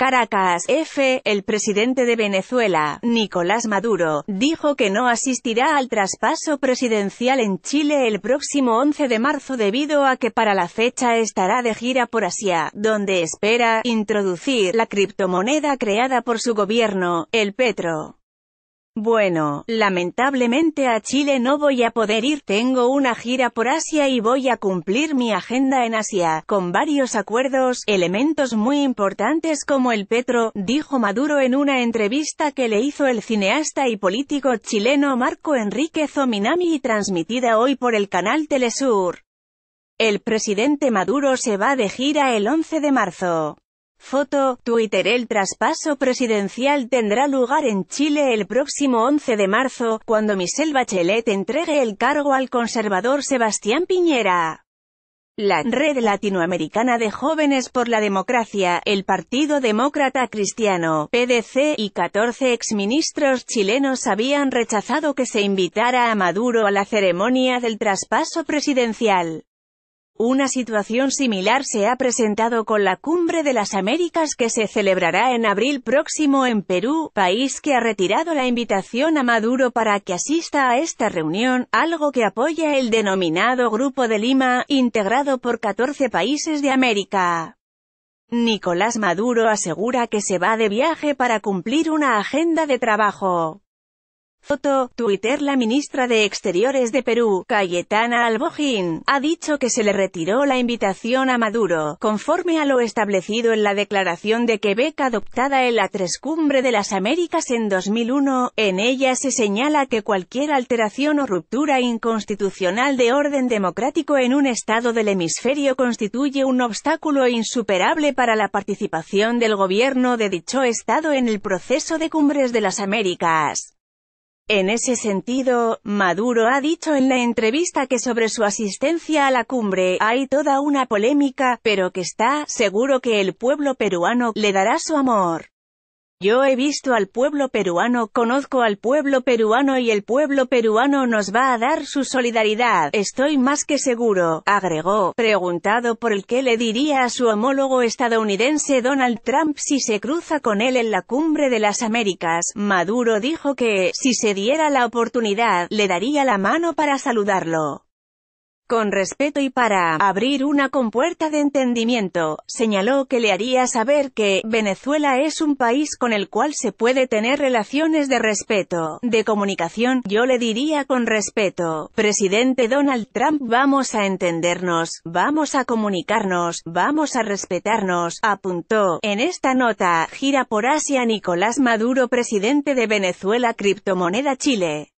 Caracas, F. El presidente de Venezuela, Nicolás Maduro, dijo que no asistirá al traspaso presidencial en Chile el próximo 11 de marzo debido a que para la fecha estará de gira por Asia, donde espera introducir la criptomoneda creada por su gobierno, el Petro. Bueno, lamentablemente a Chile no voy a poder ir, tengo una gira por Asia y voy a cumplir mi agenda en Asia, con varios acuerdos, elementos muy importantes como el Petro, dijo Maduro en una entrevista que le hizo el cineasta y político chileno Marco Enrique Zominami y transmitida hoy por el canal Telesur. El presidente Maduro se va de gira el 11 de marzo. Foto, Twitter El traspaso presidencial tendrá lugar en Chile el próximo 11 de marzo, cuando Michelle Bachelet entregue el cargo al conservador Sebastián Piñera. La Red Latinoamericana de Jóvenes por la Democracia, el Partido Demócrata Cristiano, PDC, y 14 exministros chilenos habían rechazado que se invitara a Maduro a la ceremonia del traspaso presidencial. Una situación similar se ha presentado con la Cumbre de las Américas que se celebrará en abril próximo en Perú, país que ha retirado la invitación a Maduro para que asista a esta reunión, algo que apoya el denominado Grupo de Lima, integrado por 14 países de América. Nicolás Maduro asegura que se va de viaje para cumplir una agenda de trabajo. Foto, Twitter La ministra de Exteriores de Perú, Cayetana Albojín, ha dicho que se le retiró la invitación a Maduro, conforme a lo establecido en la declaración de Quebec adoptada en la Cumbre de las Américas en 2001. En ella se señala que cualquier alteración o ruptura inconstitucional de orden democrático en un estado del hemisferio constituye un obstáculo insuperable para la participación del gobierno de dicho estado en el proceso de cumbres de las Américas. En ese sentido, Maduro ha dicho en la entrevista que sobre su asistencia a la cumbre hay toda una polémica, pero que está seguro que el pueblo peruano le dará su amor. Yo he visto al pueblo peruano, conozco al pueblo peruano y el pueblo peruano nos va a dar su solidaridad, estoy más que seguro, agregó, preguntado por el que le diría a su homólogo estadounidense Donald Trump si se cruza con él en la cumbre de las Américas. Maduro dijo que, si se diera la oportunidad, le daría la mano para saludarlo con respeto y para abrir una compuerta de entendimiento, señaló que le haría saber que Venezuela es un país con el cual se puede tener relaciones de respeto, de comunicación, yo le diría con respeto, presidente Donald Trump vamos a entendernos, vamos a comunicarnos, vamos a respetarnos, apuntó. En esta nota, gira por Asia Nicolás Maduro presidente de Venezuela criptomoneda Chile.